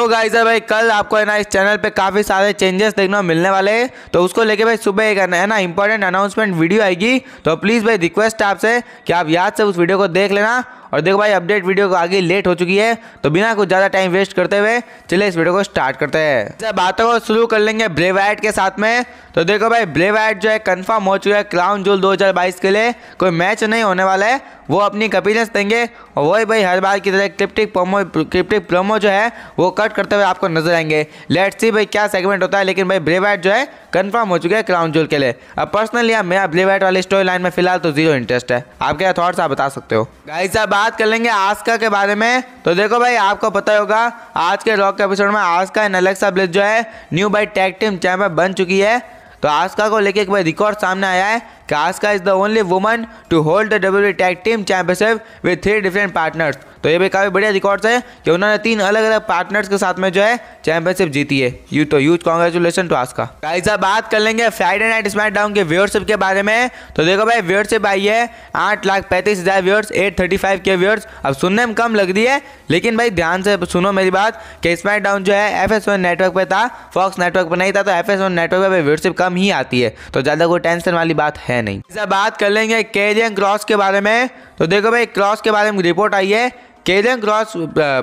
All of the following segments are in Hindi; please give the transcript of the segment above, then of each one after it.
तो गाइस भाई कल आपको है ना इस चैनल पे काफ़ी सारे चेंजेस देखने मिलने वाले हैं तो उसको लेके भाई सुबह एक है ना इंपॉर्टेंट अनाउंसमेंट वीडियो आएगी तो प्लीज़ भाई रिक्वेस्ट आपसे कि आप याद से उस वीडियो को देख लेना और देखो भाई अपडेट वीडियो को आगे लेट हो चुकी है तो बिना कुछ ज़्यादा टाइम वेस्ट करते हुए चलिए इस वीडियो को स्टार्ट करते हैं अच्छा, बातों को शुरू कर लेंगे ब्रेव एड के साथ में तो देखो भाई ब्रेव एड जो है कन्फर्म हो चुका है क्लाउन जूल 2022 के लिए कोई मैच नहीं होने वाला है वो अपनी कपीनेस देंगे और वही भाई हर बार की तरह क्रिप्टिक प्रोमो क्रिप्टिक प्रोमो जो है वो कट करते हुए आपको नजर आएंगे लेट्स सी भाई क्या सेगमेंट होता है लेकिन भाई ब्रेवाइट जो है कंफर्म हो चुके हैं क्राउन जूल के लिए अब पर्सनली अब मैं ब्लू वाइट वाली स्टोरी लाइन में फिलहाल तो जीरो इंटरेस्ट है आपके क्या थॉट्स आप बता सकते हो गाइस अब बात कर लेंगे आस्का के बारे में तो देखो भाई आपको पता होगा आज के रॉक के एपिसोड में आस्का एंड अलेक्सा ब्लिस जो है new by tag team champion बन चुकी है तो आस्का को लेकर एक बार रिकॉर्ड सामने आया है Asuka is the only woman to hold the W tag team championship with three different partners तो ये भी काफ़ी बढ़िया रिकॉर्ड्स है कि उन्होंने तीन अलग अलग पार्टनर्स के साथ में जो है चैंपियनशिप जीती है यू तो huge congratulation to Asuka guys बात कर लेंगे फ्राइडे नाइट स्मार्ट डाउन के व्यूअरशिप के बारे में तो देखो भाई व्यूअरशिप आई है आठ लाख पैंतीस हज़ार व्यूअर्स एट थर्टी फाइव के व्यूअर्स अब सुनने में कम लग रही है लेकिन भाई ध्यान से सुनो मेरी बात कि स्मार्ट डाउन जो है एफ एस वन नेटवर्क पर था फॉक्स नेटवर्क पर नहीं था तो एफ एस वन नेटवर्क पर व्यूअरशिप कम ही आती है तो ज़्यादा कोई टेंशन वाली बात है है नहीं जैसे बात कर लेंगे केजियन क्रॉस के बारे में तो देखो भाई क्रॉस के बारे में रिपोर्ट आई है Kaden cross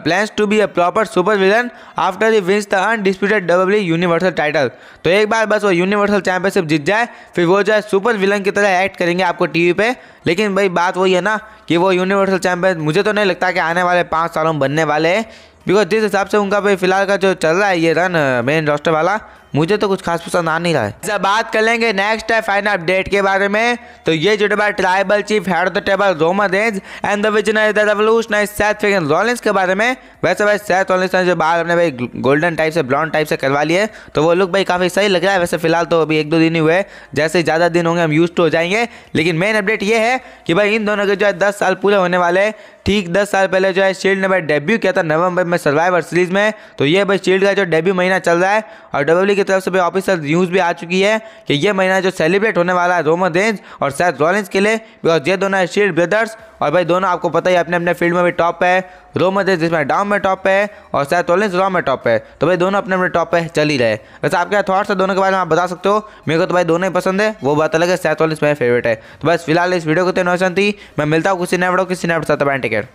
plans to be a proper super villain after after wins the undisputed W universal title तो एक बार बस वो यूनिवर्सल चैंपियनशिप जीत जाए फिर वो जो है सुपर विलन की तरह एक्ट करेंगे आपको टीवी पे लेकिन भाई बात वही है ना कि वो यूनिवर्सल चैंपियन मुझे तो नहीं लगता कि आने वाले पाँच सालों में बनने वाले हैं बिकॉज जिस हिसाब से उनका भाई फिलहाल का जो चल रहा है ये रन मेन रोस्टर वाला मुझे तो कुछ खास पसंद आ नहीं रहा है जब बात कर लेंगे नेक्स्ट है फाइनल अपडेट के बारे में तो ये जुड़े बार tribal chief head of the table Roman Reigns and the visionary के बारे में वैसे भाई सैथ रॉलिंस ने जो बाल अपने भाई गोल्डन टाइप से ब्राउन टाइप से करवा लिए तो वो लुक भाई काफ़ी सही लग रहा है वैसे फिलहाल तो अभी एक दो दिन ही हुए जैसे ज़्यादा दिन होंगे हम यूज तो हो जाएंगे लेकिन मेन अपडेट ये है कि भाई इन दोनों के जो है दस साल पूरे होने वाले ठीक दस साल पहले जो है शील्ड ने भाई डेब्यू किया था नवंबर में सर्वाइवर सीरीज में तो ये भाई शील्ड का जो डेब्यू महीना चल रहा है और डब्ल्यू की तरफ से भाई ऑफिशियल न्यूज़ भी आ चुकी है कि ये महीना जो सेलिब्रेट होने वाला है रोमन रेंज और शायद रॉलेंस के लिए बिकॉज ये दोनों है शील्ड ब्रदर्स और भाई दोनों आपको पता ही अपने अपने फील्ड में भी टॉप है रोमन रेंज जिसमें डाउन में टॉप है और शायद रॉलिंस रॉ में टॉप है तो भाई दोनों अपने अपने टॉप पे चल ही रहे वैसे आपके थॉट्स है दोनों के बारे में आप बता सकते हो मेरे को तो भाई दोनों ही पसंद है वो बात अलग है सैथ रॉलिंस मेरा फेवरेट है तो बस फिलहाल इस वीडियो को तो नोशन थी मैं मिलता हूँ किसी नए वीडियो किसी नए साथ बैंक care